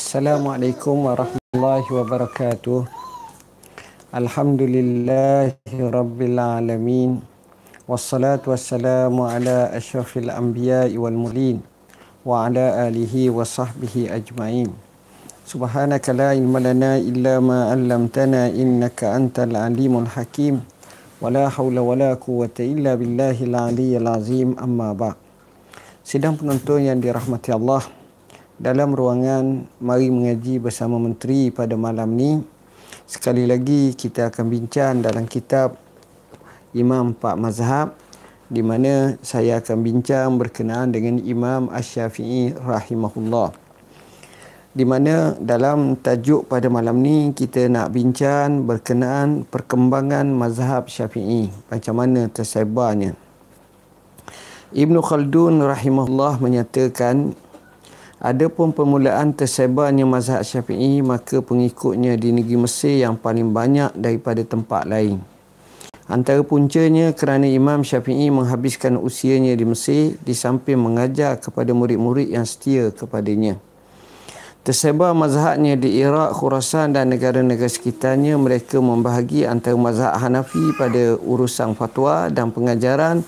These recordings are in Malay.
Assalamualaikum warahmatullahi wabarakatuh. Alhamdulillahi rabbil alamin. Wassalatu wassalamu ala asyrafil anbiya wal mulin wa ala alihi wa sahbihi ajma'in. Subhanaka la ilma illa maalamtana. 'allamtana anta antal alimul hakim. Wala haula wala quwwata illa billahil aliyyil azim. Amma ba'd. Sidang penonton yang dirahmati Allah, dalam ruangan mari mengaji bersama menteri pada malam ni sekali lagi kita akan bincang dalam kitab Imam Pak Mazhab di mana saya akan bincang berkenaan dengan Imam Ash-Shafi'i rahimahullah di mana dalam tajuk pada malam ni kita nak bincang berkenaan perkembangan mazhab Syafi'i macam mana tersebarnya Ibn Khaldun rahimahullah menyatakan Adapun permulaan tersebarnya mazhab Syafi'i maka pengikutnya di negeri Mesir yang paling banyak daripada tempat lain. Antara puncanya kerana Imam Syafi'i menghabiskan usianya di Mesir di samping mengajar kepada murid-murid yang setia kepadanya. Tersebar mazhabnya di Iraq, Khurasan dan negara-negara sekitarnya, mereka membahagi antara mazhab Hanafi pada urusan fatwa dan pengajaran,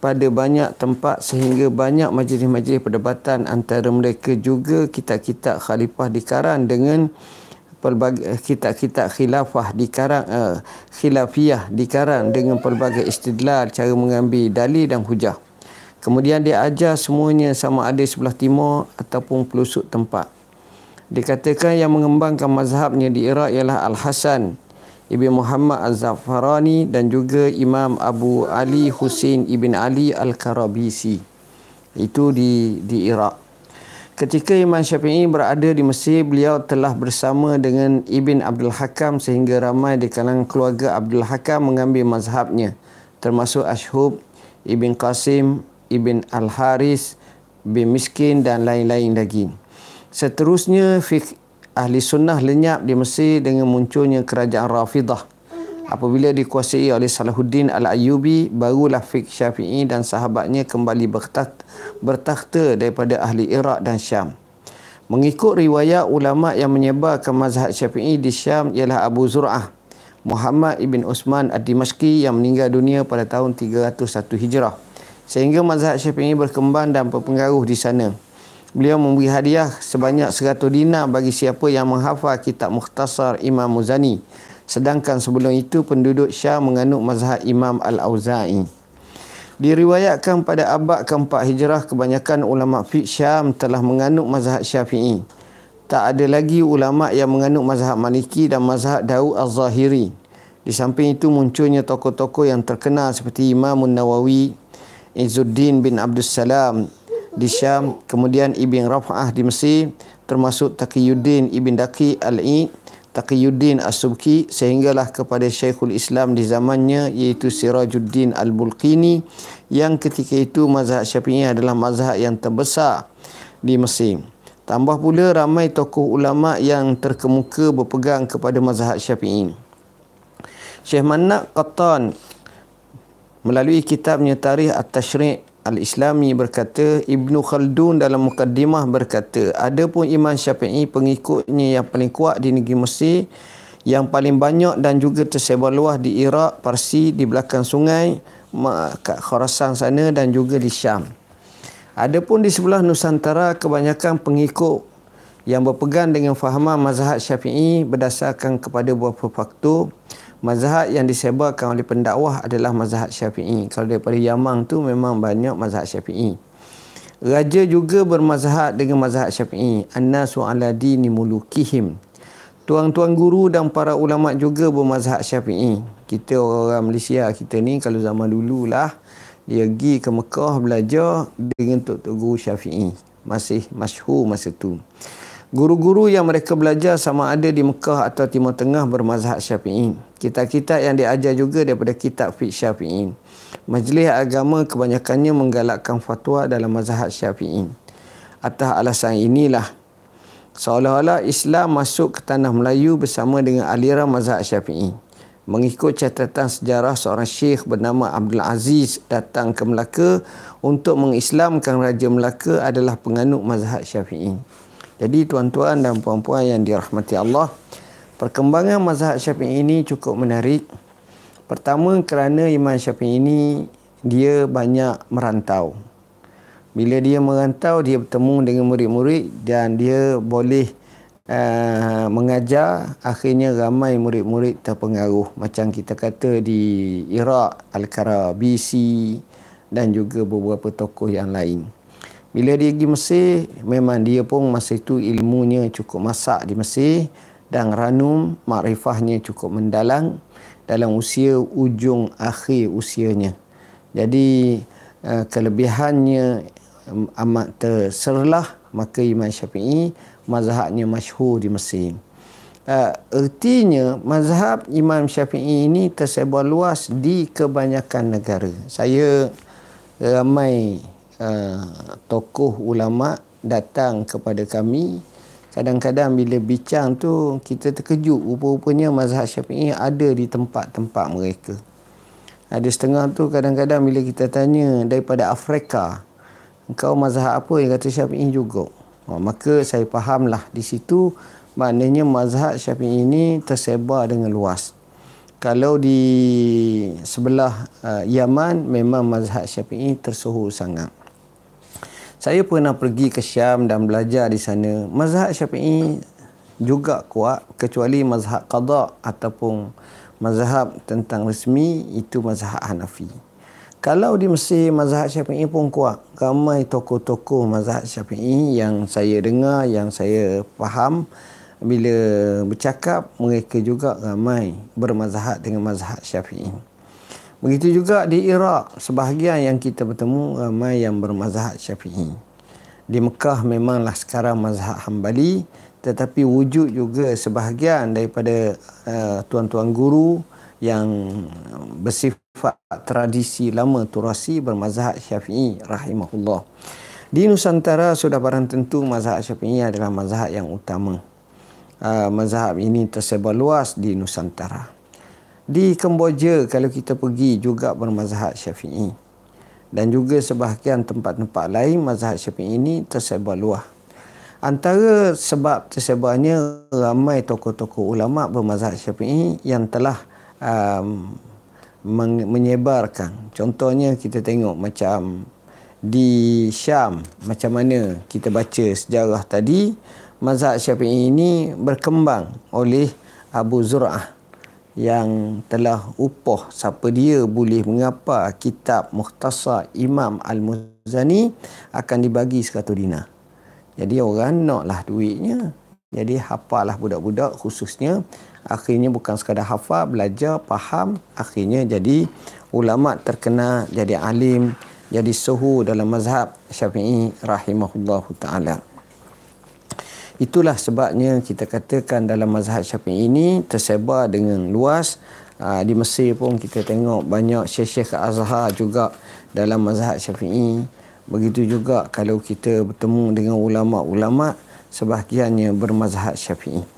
pada banyak tempat sehingga banyak majlis-majlis perdebatan antara mereka juga kitab-kitab khalifah dikarang dengan pelbagai eh, kitab-kitab khilafah dikarang uh, eh, khilafiyah dikarang dengan pelbagai istidlal cara mengambil dalil dan hujah. Kemudian dia ajar semuanya sama ada sebelah timur ataupun pelusuk tempat. Dikatakan yang mengembangkan mazhabnya di Iraq ialah Al-Hasan Ibn Muhammad Al-Zafarani dan juga Imam Abu Ali Hussein Ibn Ali Al-Karabisi. Itu di di Iraq. Ketika Imam Syafi'i berada di Mesir, beliau telah bersama dengan Ibn Abdul Hakam sehingga ramai di kalangan keluarga Abdul Hakam mengambil mazhabnya. Termasuk Ashhub, Ibn Qasim, Ibn Al-Haris, Ibn Miskin dan lain-lain lagi. Seterusnya, fiqh ahli sunnah lenyap di Mesir dengan munculnya kerajaan Rafidah. Apabila dikuasai oleh Salahuddin Al-Ayubi, barulah Fiqh Syafi'i dan sahabatnya kembali bertak bertakhta daripada ahli Iraq dan Syam. Mengikut riwayat ulama yang menyebarkan mazhab Syafi'i di Syam ialah Abu Zur'ah, Muhammad ibn Osman Ad-Dimashqi yang meninggal dunia pada tahun 301 Hijrah. Sehingga mazhab Syafi'i berkembang dan berpengaruh di sana beliau memberi hadiah sebanyak 100 dinar bagi siapa yang menghafal kitab Mukhtasar Imam Muzani. Sedangkan sebelum itu penduduk Syah menganut mazhab Imam Al-Auza'i. Diriwayatkan pada abad keempat hijrah kebanyakan ulama fiqh Syam telah menganut mazhab Syafi'i. Tak ada lagi ulama yang menganut mazhab Maliki dan mazhab Daud Az-Zahiri. Di samping itu munculnya tokoh-tokoh yang terkenal seperti Imam Nawawi, Izzuddin bin Abdul Salam, di Syam, kemudian Ibn Rafah di Mesir, termasuk Taqiyuddin Ibn Daki Al-I, Taqiyuddin As-Subki, sehinggalah kepada Syekhul Islam di zamannya, iaitu Sirajuddin Al-Bulqini, yang ketika itu mazhab Syafi'i adalah mazhab yang terbesar di Mesir. Tambah pula ramai tokoh ulama yang terkemuka berpegang kepada mazhab Syafi'i. Syekh Manak Qattan melalui kitabnya Tarikh At-Tashriq Al-Islami berkata, Ibnu Khaldun dalam mukaddimah berkata, adapun iman Syafi'i pengikutnya yang paling kuat di negeri Mesir yang paling banyak dan juga tersebar luas di Iraq, Parsi, di belakang sungai, kat Khurasan sana dan juga di Syam. Adapun di sebelah Nusantara, kebanyakan pengikut yang berpegang dengan fahaman mazhab syafi'i berdasarkan kepada beberapa faktor mazhab yang disebarkan oleh pendakwah adalah mazhab syafi'i kalau daripada Yamang tu memang banyak mazhab syafi'i Raja juga bermazhab dengan mazhab syafi'i. An-nasu ala dini mulukihim. Tuan-tuan guru dan para ulama' juga bermazhab syafi'i. Kita orang Malaysia kita ni kalau zaman dulu lah, dia pergi ke Mekah belajar dengan tuan-tuan guru syafi'i. Masih masyhur masa tu guru-guru yang mereka belajar sama ada di Mekah atau Timur Tengah bermazhab Syafi'i. Kitab-kitab yang diajar juga daripada kitab Fiqh Syafi'i. Majlis agama kebanyakannya menggalakkan fatwa dalam mazhab Syafi'i. Atas alasan inilah seolah-olah Islam masuk ke tanah Melayu bersama dengan aliran mazhab Syafi'i. Mengikut catatan sejarah seorang syekh bernama Abdul Aziz datang ke Melaka untuk mengislamkan Raja Melaka adalah penganut mazhab Syafi'i. Jadi tuan-tuan dan puan-puan yang dirahmati Allah, perkembangan mazhab Syafi'i ini cukup menarik. Pertama kerana Imam Syafi'i ini dia banyak merantau. Bila dia merantau, dia bertemu dengan murid-murid dan dia boleh uh, mengajar. Akhirnya ramai murid-murid terpengaruh. Macam kita kata di Iraq, Al-Karabisi dan juga beberapa tokoh yang lain. Bila dia pergi Mesir, memang dia pun masa itu ilmunya cukup masak di Mesir dan ranum makrifahnya cukup mendalam dalam usia ujung akhir usianya. Jadi eh, kelebihannya amat terserlah maka Imam Syafi'i mazhabnya masyhur di Mesir. Eh, ertinya mazhab Imam Syafi'i ini tersebar luas di kebanyakan negara. Saya ramai Eh, tokoh ulama datang kepada kami kadang-kadang bila bincang tu kita terkejut rupa-rupanya mazhab syafi'i ada di tempat-tempat mereka ada setengah tu kadang-kadang bila kita tanya daripada Afrika kau mazhab apa yang kata syafi'i juga oh, maka saya fahamlah di situ maknanya mazhab syafi'i ini tersebar dengan luas kalau di sebelah uh, Yaman memang mazhab syafi'i tersohor sangat saya pernah pergi ke Syam dan belajar di sana. Mazhab Syafi'i juga kuat kecuali mazhab qada ataupun mazhab tentang resmi itu mazhab Hanafi. Kalau di Mesir mazhab Syafi'i pun kuat. Ramai tokoh-tokoh mazhab Syafi'i yang saya dengar, yang saya faham bila bercakap mereka juga ramai bermazhab dengan mazhab Syafi'i. Begitu juga di Iraq, sebahagian yang kita bertemu ramai yang bermazhab syafi'i. Di Mekah memanglah sekarang mazhab hambali, tetapi wujud juga sebahagian daripada eh, tuan-tuan uh, guru yang bersifat tradisi lama turasi bermazhab syafi'i rahimahullah. Di Nusantara sudah barang tentu mazhab syafi'i adalah mazhab yang utama. Uh, mazhab ini tersebar luas di Nusantara di Kemboja kalau kita pergi juga bermazhab Syafi'i dan juga sebahagian tempat-tempat lain mazhab Syafi'i ini tersebar luas antara sebab tersebarnya ramai tokoh-tokoh ulama bermazhab Syafi'i yang telah um, men- menyebarkan contohnya kita tengok macam di Syam macam mana kita baca sejarah tadi mazhab Syafi'i ini berkembang oleh Abu Zur'ah yang telah upah siapa dia boleh mengapa kitab Mukhtasar Imam Al-Muzani akan dibagi sekatu dina. Jadi orang naklah duitnya. Jadi hafalah budak-budak khususnya akhirnya bukan sekadar hafal, belajar, faham, akhirnya jadi ulama terkenal, jadi alim, jadi suhu dalam mazhab Syafi'i rahimahullahu taala. Itulah sebabnya kita katakan dalam mazhab Syafi'i ini tersebar dengan luas. Aa, ah, di Mesir pun kita tengok banyak Syekh-Syekh Azhar juga dalam mazhab Syafi'i. Begitu juga kalau kita bertemu dengan ulama-ulama sebahagiannya bermazhab Syafi'i.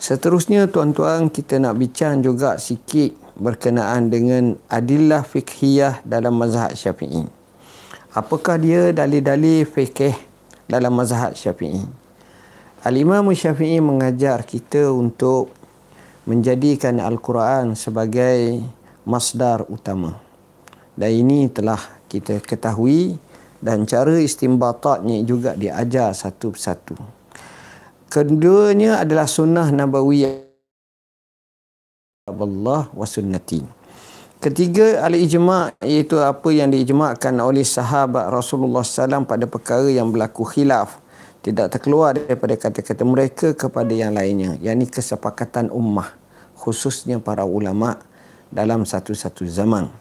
Seterusnya tuan-tuan kita nak bincang juga sikit berkenaan dengan adillah fikhiyah dalam mazhab Syafi'i. Apakah dia dalil-dalil fikih dalam mazhab Syafi'i? Al-Imam Syafi'i mengajar kita untuk menjadikan Al-Quran sebagai masdar utama. Dan ini telah kita ketahui dan cara istimbatatnya juga diajar satu persatu. Keduanya adalah sunnah nabawiyah. Allah wa sunnati. Ketiga al-ijma' iaitu apa yang diijma'kan oleh sahabat Rasulullah SAW pada perkara yang berlaku khilaf tidak terkeluar daripada kata-kata mereka kepada yang lainnya yakni kesepakatan ummah khususnya para ulama dalam satu-satu zaman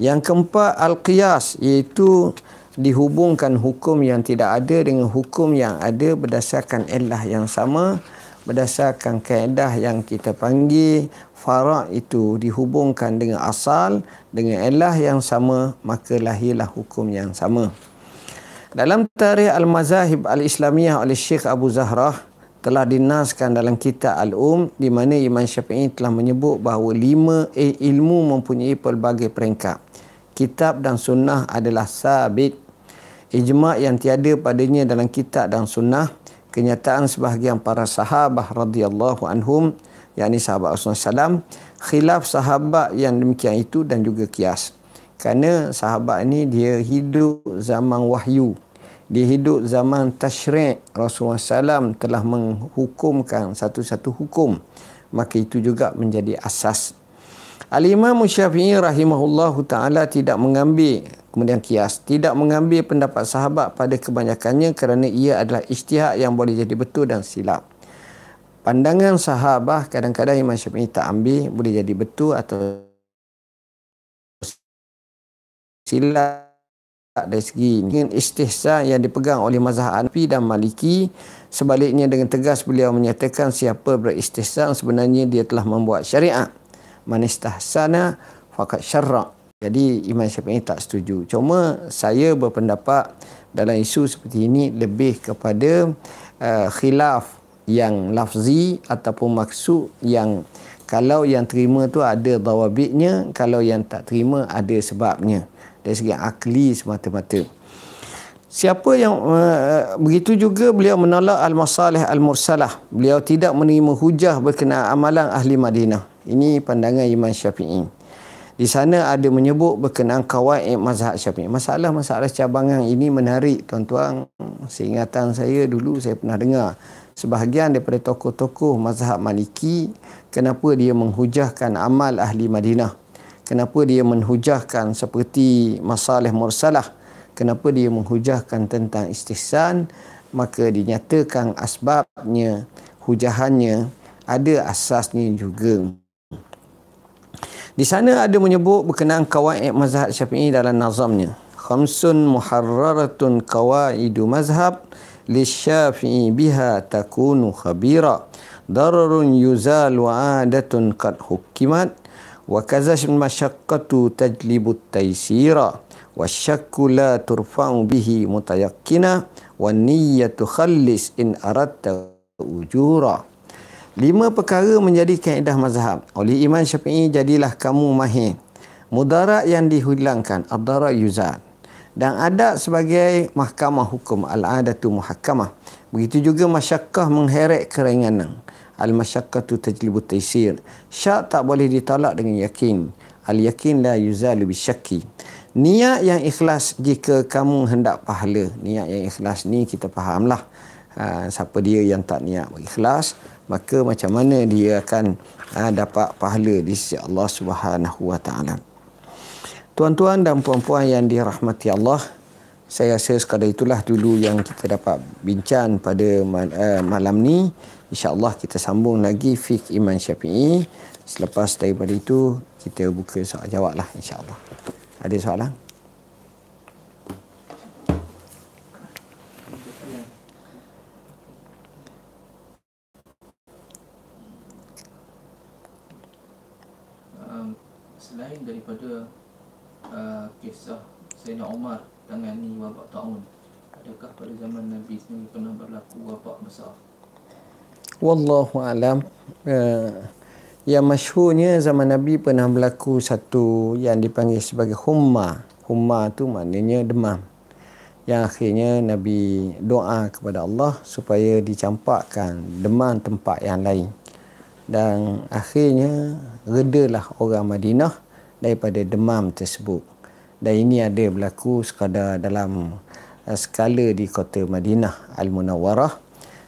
yang keempat al-qiyas iaitu dihubungkan hukum yang tidak ada dengan hukum yang ada berdasarkan ilah yang sama berdasarkan kaedah yang kita panggil farak itu dihubungkan dengan asal dengan ilah yang sama maka lahirlah hukum yang sama dalam tarikh Al-Mazahib Al-Islamiyah oleh Syekh Abu Zahrah telah dinaskan dalam kitab Al-Um di mana Imam Syafi'i telah menyebut bahawa lima ilmu mempunyai pelbagai peringkat. Kitab dan sunnah adalah sabit. Ijma' yang tiada padanya dalam kitab dan sunnah, kenyataan sebahagian para sahabah radhiyallahu anhum, yakni sahabat Rasulullah SAW, khilaf sahabat yang demikian itu dan juga kiasa kerana sahabat ni dia hidup zaman wahyu dia hidup zaman tashrik Rasulullah SAW telah menghukumkan satu-satu hukum maka itu juga menjadi asas Alimah imam rahimahullah ta'ala tidak mengambil kemudian kias tidak mengambil pendapat sahabat pada kebanyakannya kerana ia adalah istihad yang boleh jadi betul dan silap pandangan sahabat kadang-kadang Imam Syafi'i tak ambil boleh jadi betul atau silap dari segi dengan istihsa yang dipegang oleh mazhab Hanafi dan Maliki sebaliknya dengan tegas beliau menyatakan siapa beristihsa sebenarnya dia telah membuat syariat man istahsana faqad syarra jadi Imam Syafi'i tak setuju cuma saya berpendapat dalam isu seperti ini lebih kepada uh, khilaf yang lafzi ataupun maksud yang kalau yang terima tu ada bawabiknya, kalau yang tak terima ada sebabnya dari segi akli semata-mata. Siapa yang eh, eh, begitu juga beliau menolak al-masalih al-mursalah. Beliau tidak menerima hujah berkenaan amalan ahli Madinah. Ini pandangan Imam Syafi'i. Di sana ada menyebut berkenaan kawaid mazhab Syafi'i. Masalah-masalah cabangan ini menarik tuan-tuan. Seingatan saya dulu saya pernah dengar sebahagian daripada tokoh-tokoh mazhab Maliki kenapa dia menghujahkan amal ahli Madinah kenapa dia menghujahkan seperti masalah mursalah kenapa dia menghujahkan tentang istihsan maka dinyatakan asbabnya hujahannya ada asasnya juga di sana ada menyebut berkenaan kawaid mazhab syafi'i dalam nazamnya khamsun muharraratun kawaidu mazhab li syafi'i biha takunu khabira dararun yuzal wa adatun qad hukimat وكذا المشقة تجلب التيسير والشك لا bihi به متيقنا والنية تخلص إن أردت أجورا Lima perkara menjadi kaedah mazhab. Oleh Imam Syafi'i, jadilah kamu mahir. Mudarat yang dihilangkan, adara yuzan. Dan ada sebagai mahkamah hukum, al-adatu muhakamah. Begitu juga masyakkah mengheret keringanan. Al-masyakkatu tajlibu taysir. Syak tak boleh ditolak dengan yakin. Al-yakin la yuzalu bisyakki. Niat yang ikhlas jika kamu hendak pahala. Niat yang ikhlas ni kita fahamlah. Ha, siapa dia yang tak niat ikhlas, maka macam mana dia akan ha, dapat pahala di sisi Allah Subhanahu Wa Taala. Tuan-tuan dan puan-puan yang dirahmati Allah, saya rasa sekadar itulah dulu yang kita dapat bincang pada mal- uh, eh, malam ni insyaallah kita sambung lagi fiqh iman syafi'i selepas daripada itu kita buka soal jawab lah insyaallah ada soalan selain daripada uh, kisah Sayyidina Umar Tangan tangani wabak ta'un adakah pada zaman Nabi sendiri pernah berlaku wabak besar Wallahu alam. Uh, yang masyhurnya zaman Nabi pernah berlaku satu yang dipanggil sebagai humma. Humma tu maknanya demam. Yang akhirnya Nabi doa kepada Allah supaya dicampakkan demam tempat yang lain. Dan akhirnya redalah orang Madinah daripada demam tersebut dan ini ada berlaku sekadar dalam eh, skala di kota Madinah Al-Munawarah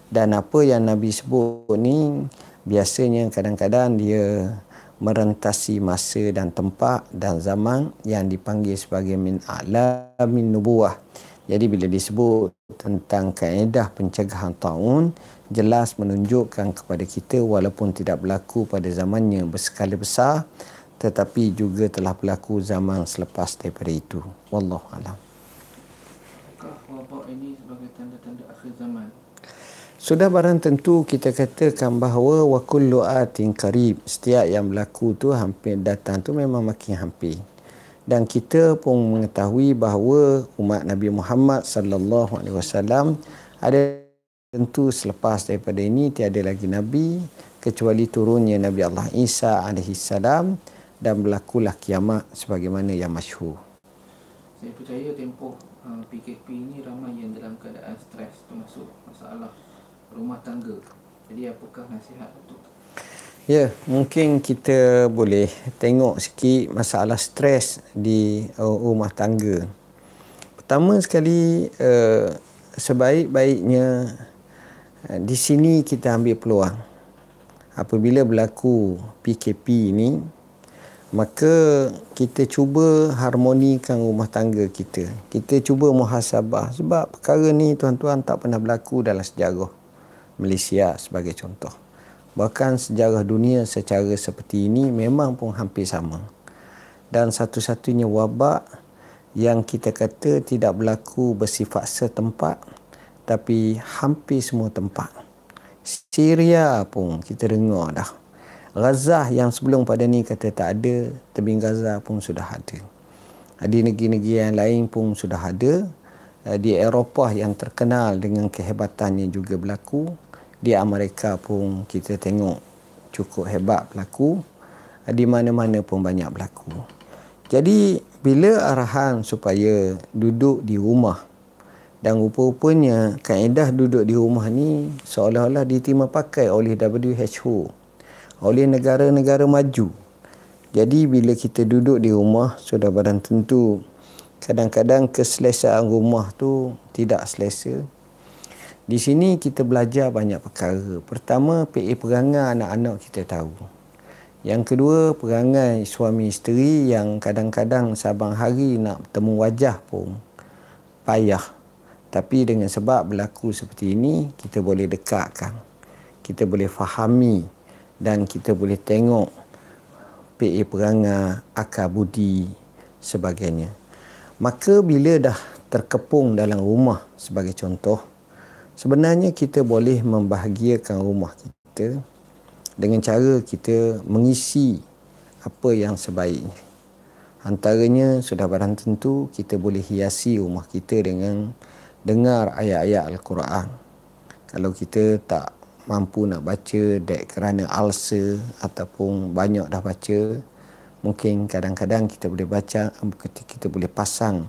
dan apa yang Nabi sebut ni biasanya kadang-kadang dia merentasi masa dan tempat dan zaman yang dipanggil sebagai min min nubuah. Jadi bila disebut tentang kaedah pencegahan taun jelas menunjukkan kepada kita walaupun tidak berlaku pada zamannya berskala besar tetapi juga telah berlaku zaman selepas daripada itu. Wallahu a'lam. ini sebagai tanda-tanda akhir zaman? Sudah barang tentu kita katakan bahawa wa kullu atin qarib. Setiap yang berlaku tu hampir datang tu memang makin hampir. Dan kita pun mengetahui bahawa umat Nabi Muhammad sallallahu alaihi wasallam ada tentu selepas daripada ini tiada lagi nabi kecuali turunnya Nabi Allah Isa alaihi salam dan berlakulah kiamat sebagaimana yang masyhur. Saya percaya tempoh uh, PKP ini ramai yang dalam keadaan stres termasuk masalah rumah tangga. Jadi apakah nasihat untuk Ya, mungkin kita boleh tengok sikit masalah stres di uh, rumah tangga. Pertama sekali, uh, sebaik-baiknya uh, di sini kita ambil peluang. Apabila berlaku PKP ini, maka kita cuba harmonikan rumah tangga kita kita cuba muhasabah sebab perkara ni tuan-tuan tak pernah berlaku dalam sejarah Malaysia sebagai contoh bahkan sejarah dunia secara seperti ini memang pun hampir sama dan satu-satunya wabak yang kita kata tidak berlaku bersifat setempat tapi hampir semua tempat Syria pun kita dengar dah Ghazah yang sebelum pada ni kata tak ada, tebing Ghazah pun sudah ada. Ah, di negeri-negeri yang lain pun sudah ada. Ah, di Eropah yang terkenal dengan kehebatannya juga berlaku. Di Amerika pun kita tengok cukup hebat berlaku. Ah, di mana-mana pun banyak berlaku. Jadi bila arahan supaya duduk di rumah dan rupa-rupanya kaedah duduk di rumah ni seolah-olah diterima pakai oleh WHO oleh negara-negara maju. Jadi bila kita duduk di rumah sudah barang tentu kadang-kadang keselesaan rumah tu tidak selesa. Di sini kita belajar banyak perkara. Pertama, PA perangai anak-anak kita tahu. Yang kedua, perangai suami isteri yang kadang-kadang sabang hari nak temu wajah pun payah. Tapi dengan sebab berlaku seperti ini, kita boleh dekatkan. Kita boleh fahami dan kita boleh tengok PA Perangah, Akar Budi sebagainya. Maka bila dah terkepung dalam rumah sebagai contoh, sebenarnya kita boleh membahagiakan rumah kita dengan cara kita mengisi apa yang sebaiknya. Antaranya sudah barang tentu kita boleh hiasi rumah kita dengan dengar ayat-ayat Al-Quran. Kalau kita tak mampu nak baca dek kerana alsa ataupun banyak dah baca mungkin kadang-kadang kita boleh baca ketika kita boleh pasang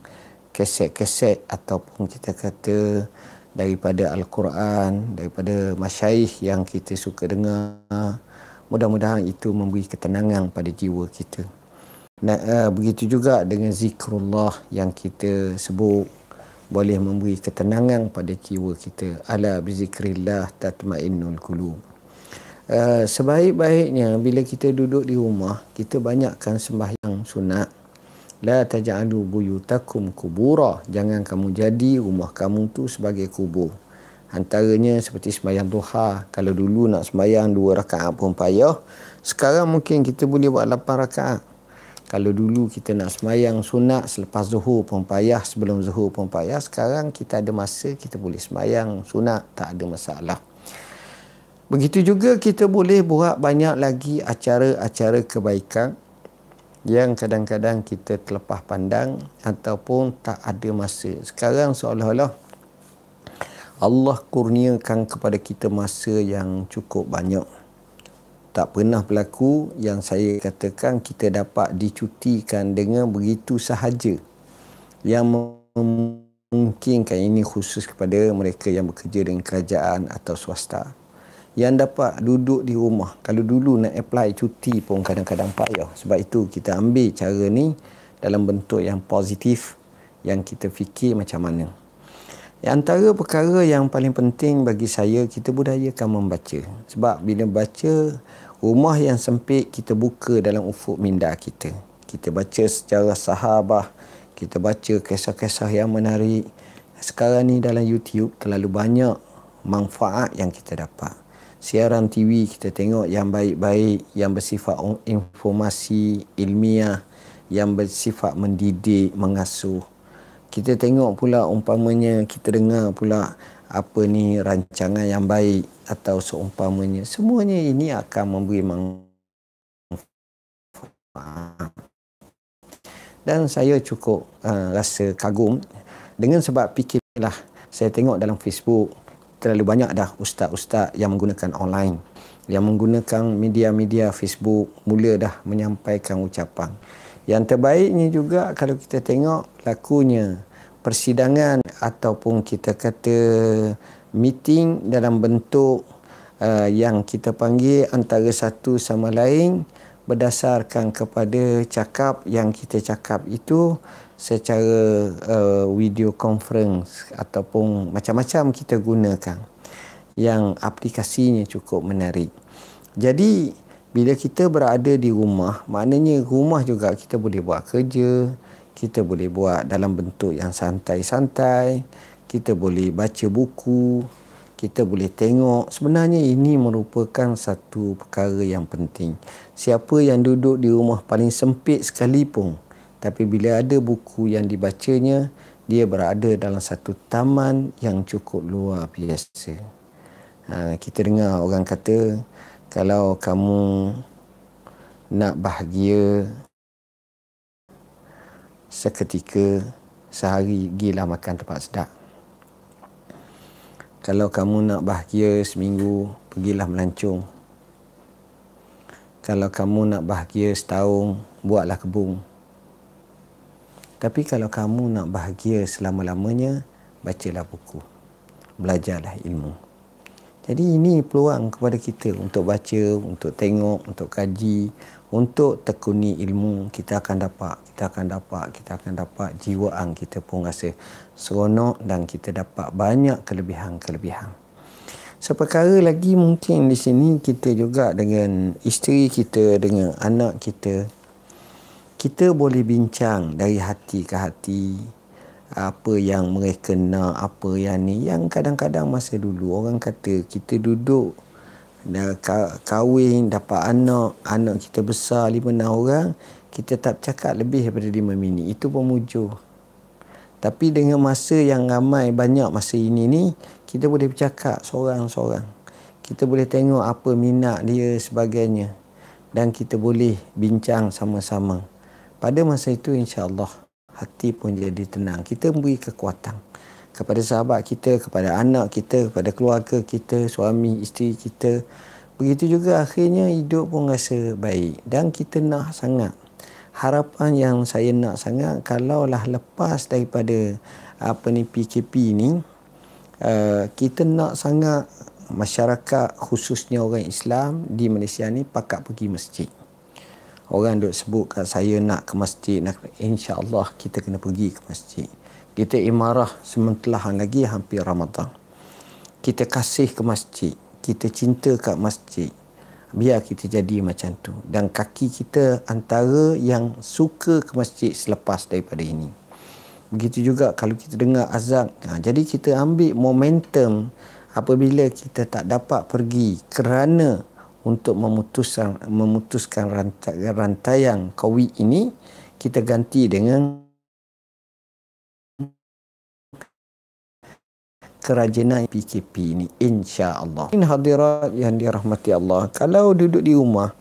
keset-keset ataupun kita kata daripada al-Quran daripada masyayikh yang kita suka dengar mudah-mudahan itu memberi ketenangan pada jiwa kita. Nah, uh, begitu juga dengan zikrullah yang kita sebut boleh memberi ketenangan pada jiwa kita ala bizikrillah tatmainnul qulub Uh, sebaik-baiknya bila kita duduk di rumah kita banyakkan sembahyang sunat la taj'alu buyutakum kubura jangan kamu jadi rumah kamu tu sebagai kubur antaranya seperti sembahyang duha kalau dulu nak sembahyang dua rakaat pun payah sekarang mungkin kita boleh buat lapan rakaat kalau dulu kita nak semayang sunat selepas zuhur pun payah, sebelum zuhur pun payah. Sekarang kita ada masa, kita boleh semayang sunat, tak ada masalah. Begitu juga kita boleh buat banyak lagi acara-acara kebaikan yang kadang-kadang kita terlepas pandang ataupun tak ada masa. Sekarang seolah-olah Allah kurniakan kepada kita masa yang cukup banyak tak pernah berlaku yang saya katakan kita dapat dicutikan dengan begitu sahaja yang memungkinkan ini khusus kepada mereka yang bekerja dengan kerajaan atau swasta yang dapat duduk di rumah kalau dulu nak apply cuti pun kadang-kadang payah sebab itu kita ambil cara ni dalam bentuk yang positif yang kita fikir macam mana yang antara perkara yang paling penting bagi saya kita budayakan membaca sebab bila baca rumah yang sempit kita buka dalam ufuk minda kita. Kita baca sejarah sahabah, kita baca kisah-kisah yang menarik. Sekarang ni dalam YouTube terlalu banyak manfaat yang kita dapat. Siaran TV kita tengok yang baik-baik, yang bersifat informasi ilmiah, yang bersifat mendidik, mengasuh. Kita tengok pula umpamanya kita dengar pula apa ni rancangan yang baik atau seumpamanya semuanya ini akan memberi manfaat dan saya cukup uh, rasa kagum dengan sebab fikirlah saya tengok dalam Facebook terlalu banyak dah ustaz-ustaz yang menggunakan online yang menggunakan media-media Facebook mula dah menyampaikan ucapan yang terbaiknya juga kalau kita tengok lakunya persidangan ataupun kita kata meeting dalam bentuk uh, yang kita panggil antara satu sama lain berdasarkan kepada cakap yang kita cakap itu secara uh, video conference ataupun macam-macam kita gunakan yang aplikasinya cukup menarik. Jadi bila kita berada di rumah, maknanya rumah juga kita boleh buat kerja, kita boleh buat dalam bentuk yang santai-santai, kita boleh baca buku, kita boleh tengok. Sebenarnya ini merupakan satu perkara yang penting. Siapa yang duduk di rumah paling sempit sekalipun, tapi bila ada buku yang dibacanya, dia berada dalam satu taman yang cukup luar biasa. Ha, kita dengar orang kata, kalau kamu nak bahagia, seketika sehari gilah makan tempat sedap. Kalau kamu nak bahagia seminggu, pergilah melancung. Kalau kamu nak bahagia setahun, buatlah kebun. Tapi kalau kamu nak bahagia selama-lamanya, bacalah buku. Belajarlah ilmu. Jadi ini peluang kepada kita untuk baca, untuk tengok, untuk kaji, untuk tekuni ilmu kita akan dapat, kita akan dapat, kita akan dapat jiwa ang kita pun rasa seronok dan kita dapat banyak kelebihan-kelebihan. Seperkara lagi mungkin di sini kita juga dengan isteri kita, dengan anak kita, kita boleh bincang dari hati ke hati, apa yang mereka nak, apa yang ni. Yang kadang-kadang masa dulu orang kata kita duduk dah kahwin, dapat anak, anak kita besar lima enam orang, kita tak cakap lebih daripada lima minit. Itu pemuju. Tapi dengan masa yang ramai banyak masa ini ni, kita boleh bercakap seorang-seorang. Kita boleh tengok apa minat dia sebagainya. Dan kita boleh bincang sama-sama. Pada masa itu insyaallah hati pun jadi tenang. Kita beri kekuatan kepada sahabat kita, kepada anak kita, kepada keluarga kita, suami, isteri kita. Begitu juga akhirnya hidup pun rasa baik. Dan kita nak sangat. Harapan yang saya nak sangat, kalaulah lepas daripada apa ni PKP ni, uh, kita nak sangat masyarakat khususnya orang Islam di Malaysia ni pakat pergi masjid orang duk sebut kat saya nak ke masjid nak insya Allah kita kena pergi ke masjid kita imarah sementelah lagi hampir Ramadan kita kasih ke masjid kita cinta kat masjid biar kita jadi macam tu dan kaki kita antara yang suka ke masjid selepas daripada ini begitu juga kalau kita dengar azan ha, jadi kita ambil momentum apabila kita tak dapat pergi kerana untuk memutuskan memutuskan rantai, rantai yang kawi ini kita ganti dengan kerajinan PKP ini insya-Allah. In hadirat yang dirahmati Allah, kalau duduk di rumah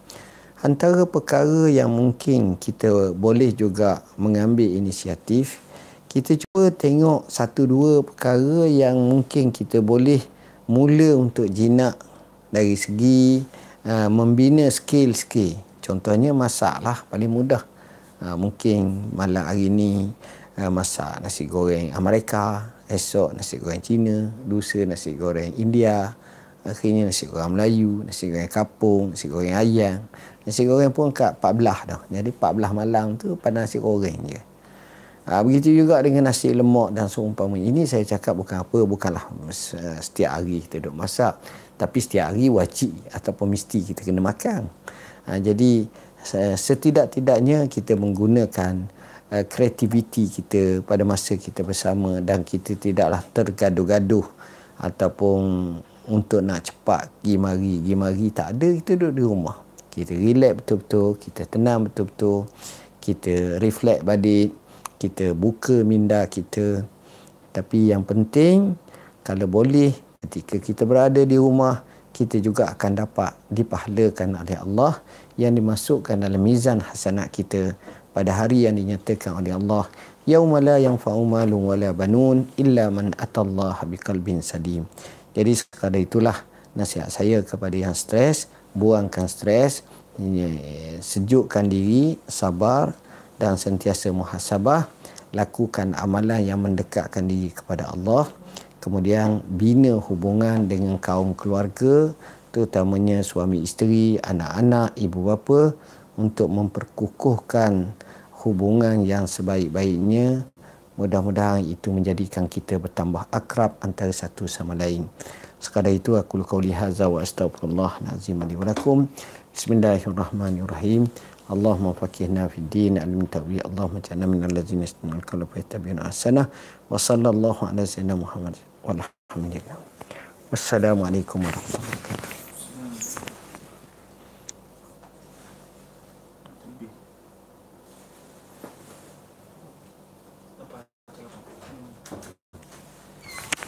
antara perkara yang mungkin kita boleh juga mengambil inisiatif kita cuba tengok satu dua perkara yang mungkin kita boleh mula untuk jinak dari segi Ah, membina skill-skill. Contohnya masak lah, paling mudah. Uh, mungkin malam hari ni uh, masak nasi goreng Amerika, esok nasi goreng Cina, lusa nasi goreng India, akhirnya nasi goreng Melayu, nasi goreng kapung, nasi goreng ayam. Nasi goreng pun kat 14 dah. Jadi 14 malam tu pada nasi goreng je. Ha, begitu juga dengan nasi lemak dan seumpamanya. Ini saya cakap bukan apa, bukanlah setiap hari kita duduk masak tapi setiap hari wajib ataupun mesti kita kena makan. Ha, jadi setidak-tidaknya kita menggunakan uh, kreativiti kita pada masa kita bersama dan kita tidaklah tergaduh-gaduh ataupun untuk nak cepat pergi mari, pergi mari tak ada kita duduk di rumah. Kita relax betul-betul, kita tenang betul-betul, kita reflect balik, kita buka minda kita. Tapi yang penting kalau boleh Ketika kita berada di rumah, kita juga akan dapat dipahlakan oleh Allah yang dimasukkan dalam mizan hasanat kita pada hari yang dinyatakan oleh Allah. Yauma la yanfa'u malun wala banun illa man atallaha biqalbin salim. Jadi sekadar itulah nasihat saya kepada yang stres, buangkan stres, sejukkan diri, sabar dan sentiasa muhasabah, lakukan amalan yang mendekatkan diri kepada Allah kemudian bina hubungan dengan kaum keluarga terutamanya suami isteri, anak-anak, ibu bapa untuk memperkukuhkan hubungan yang sebaik-baiknya mudah-mudahan itu menjadikan kita bertambah akrab antara satu sama lain sekadar itu aku lukau lihaza wa astagfirullah nazim alih bismillahirrahmanirrahim اللهم فقهنا في الدين علم التأويل اللهم اجعلنا من الذين يستمعون القول فيتبعون احسنه وصلى الله على سيدنا محمد Alhamdulillah. Assalamualaikum warahmatullahi wabarakatuh.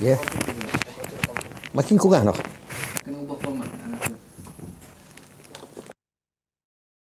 Ya. Yeah. Makin kurang dah. No?